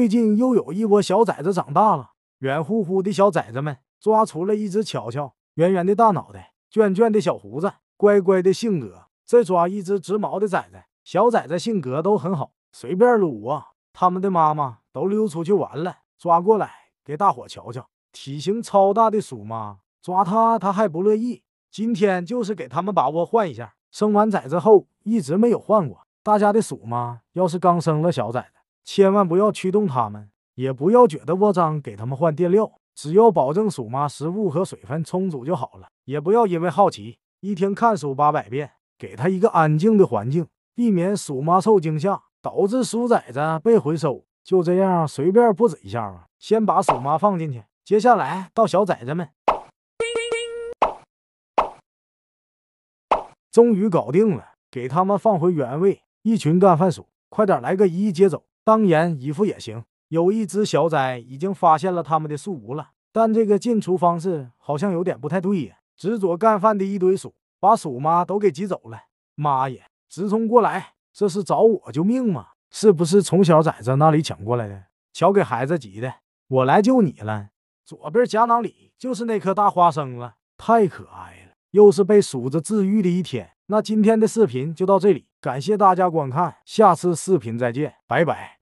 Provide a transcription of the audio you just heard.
最近又有一窝小崽子长大了，圆乎乎的小崽子们抓出了一只瞧瞧，圆圆的大脑袋，卷卷的小胡子，乖乖的性格。再抓一只直毛的崽子，小崽子性格都很好，随便撸啊。他们的妈妈都溜出去玩了，抓过来给大伙瞧瞧。体型超大的鼠妈，抓它它还不乐意。今天就是给他们把窝换一下，生完崽子后一直没有换过。大家的鼠妈要是刚生了小崽子。千万不要驱动它们，也不要觉得窝脏，给他们换垫料。只要保证鼠妈食物和水分充足就好了。也不要因为好奇，一天看鼠八百遍。给他一个安静的环境，避免鼠妈受惊吓，导致鼠崽子被回收。就这样随便布置一下吧。先把鼠妈放进去，接下来到小崽崽们。终于搞定了，给他们放回原位。一群干饭鼠，快点来个一一接走。当然，姨父也行。有一只小崽已经发现了他们的树屋了，但这个进出方式好像有点不太对呀。执着干饭的一堆鼠，把鼠妈都给挤走了。妈耶！直冲过来，这是找我救命吗？是不是从小崽子那里抢过来的？瞧给孩子急的，我来救你了。左边夹囊里就是那颗大花生了，太可爱了。又是被鼠子治愈的一天。那今天的视频就到这里，感谢大家观看，下次视频再见，拜拜。